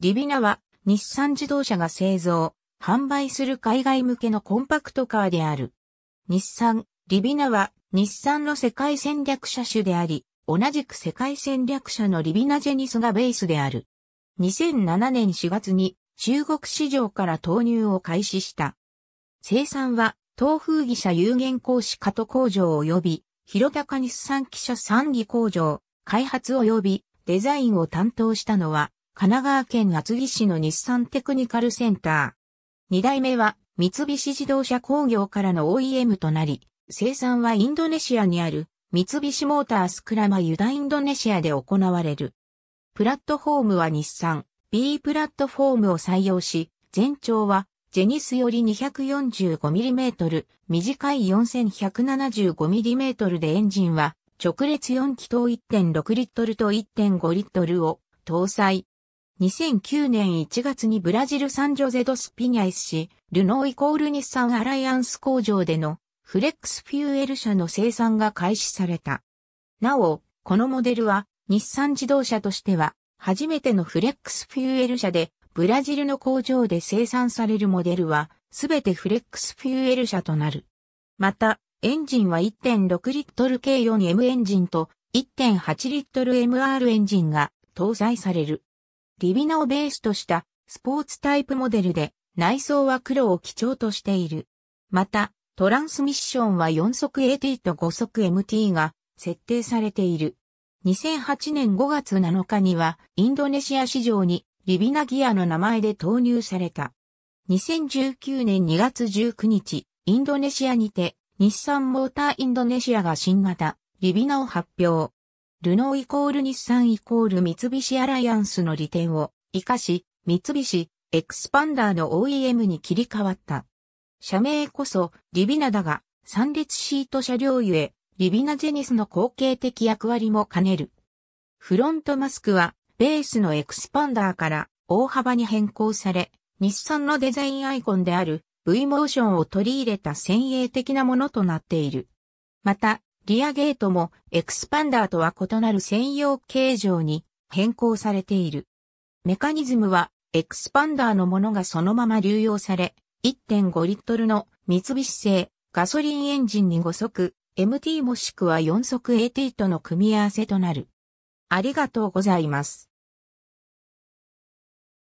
リビナは日産自動車が製造、販売する海外向けのコンパクトカーである。日産、リビナは日産の世界戦略車種であり、同じく世界戦略車のリビナジェニスがベースである。2007年4月に中国市場から投入を開始した。生産は東風技社有限公司加藤工場及び広高日産記者三義工場開発及びデザインを担当したのは神奈川県厚木市の日産テクニカルセンター。二代目は三菱自動車工業からの OEM となり、生産はインドネシアにある三菱モータースクラマユダインドネシアで行われる。プラットフォームは日産 B プラットフォームを採用し、全長はジェニスより 245mm、短い 4175mm でエンジンは直列4気筒1.6リットルと1.5リットルを搭載。2009年1月にブラジルサンジョゼドスピニャイス市、ルノーイコール日産アライアンス工場でのフレックスフューエル車の生産が開始された。なお、このモデルは日産自動車としては初めてのフレックスフューエル車でブラジルの工場で生産されるモデルはすべてフレックスフューエル車となる。また、エンジンは1.6リットル K4M エンジンと1.8リットル MR エンジンが搭載される。リビナをベースとしたスポーツタイプモデルで内装は黒を基調としている。また、トランスミッションは4速 AT と5速 MT が設定されている。2008年5月7日にはインドネシア市場にリビナギアの名前で投入された。2019年2月19日、インドネシアにて日産モーターインドネシアが新型リビナを発表。ルノーイコール日産イコール三菱アライアンスの利点を活かし、三菱、エクスパンダーの OEM に切り替わった。社名こそ、リビナだが、三列シート車両ゆえ、リビナジェニスの後継的役割も兼ねる。フロントマスクは、ベースのエクスパンダーから大幅に変更され、日産のデザインアイコンである V モーションを取り入れた先鋭的なものとなっている。また、リアゲートもエクスパンダーとは異なる専用形状に変更されている。メカニズムはエクスパンダーのものがそのまま流用され、1.5リットルの三菱製ガソリンエンジンに5速 MT もしくは4速 AT との組み合わせとなる。ありがとうございます。